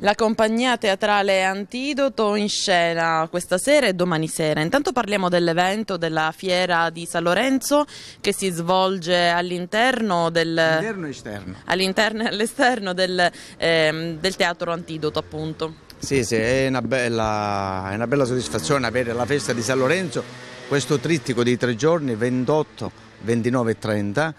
La compagnia teatrale Antidoto in scena questa sera e domani sera. Intanto parliamo dell'evento della fiera di San Lorenzo che si svolge all'interno del all'interno e all'esterno del, ehm, del teatro Antidoto, appunto. Sì, sì, è una, bella, è una bella soddisfazione avere la festa di San Lorenzo, questo trittico di tre giorni, 28, 29 e 30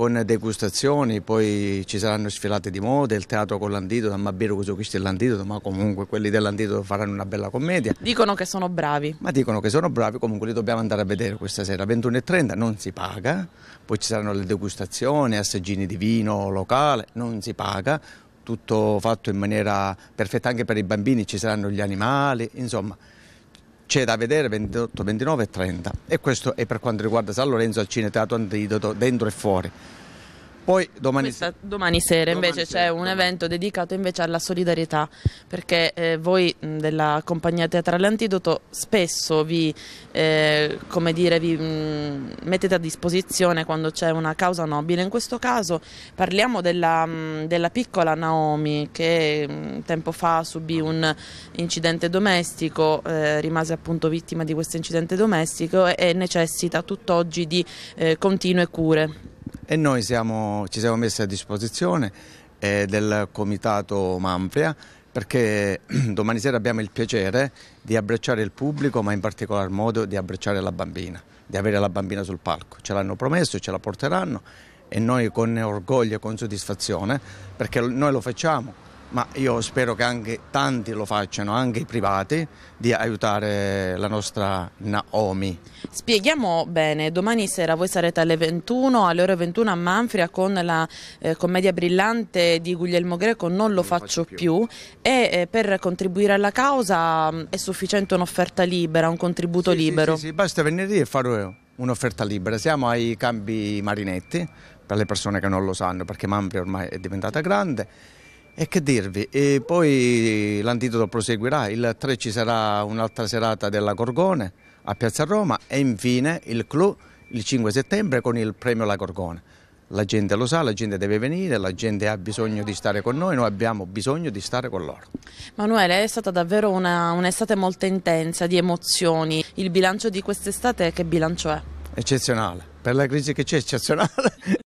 con degustazioni, poi ci saranno sfilate di moda, il teatro con l'antidoto, ma Biro questo qui è l'antidoto, ma comunque quelli dell'antidoto faranno una bella commedia. Dicono che sono bravi. Ma dicono che sono bravi, comunque li dobbiamo andare a vedere questa sera. 21.30 non si paga, poi ci saranno le degustazioni, assaggini di vino locale, non si paga, tutto fatto in maniera perfetta anche per i bambini, ci saranno gli animali, insomma c'è da vedere 28, 29 e 30 e questo è per quanto riguarda San Lorenzo al Cineteatro Antidoto dentro e fuori. Poi domani, Questa, domani sera domani invece sera, c'è domani. un evento dedicato invece alla solidarietà, perché eh, voi della compagnia teatrale Antidoto spesso vi, eh, dire, vi mh, mettete a disposizione quando c'è una causa nobile. In questo caso parliamo della, mh, della piccola Naomi che mh, tempo fa subì un incidente domestico, eh, rimase appunto vittima di questo incidente domestico e, e necessita tutt'oggi di eh, continue cure e noi siamo, ci siamo messi a disposizione eh, del Comitato Manfria perché domani sera abbiamo il piacere di abbracciare il pubblico ma in particolar modo di abbracciare la bambina, di avere la bambina sul palco. Ce l'hanno promesso, ce la porteranno e noi con orgoglio e con soddisfazione perché noi lo facciamo ma io spero che anche tanti lo facciano, anche i privati, di aiutare la nostra Naomi. Spieghiamo bene, domani sera voi sarete alle 21, alle ore 21 a Manfria con la eh, commedia brillante di Guglielmo Greco Non lo, faccio, faccio più, e eh, per contribuire alla causa mm, è sufficiente un'offerta libera, un contributo sì, libero. Sì, sì, sì, basta venire e fare un'offerta libera, siamo ai campi marinetti, per le persone che non lo sanno perché Manfria ormai è diventata grande e che dirvi, e poi l'antidoto proseguirà, il 3 ci sarà un'altra serata della Gorgone a Piazza Roma e infine il clou il 5 settembre con il premio La Gorgone. La gente lo sa, la gente deve venire, la gente ha bisogno di stare con noi, noi abbiamo bisogno di stare con loro. Manuele, è stata davvero un'estate un molto intensa, di emozioni. Il bilancio di quest'estate che bilancio è? Eccezionale, per la crisi che c'è eccezionale.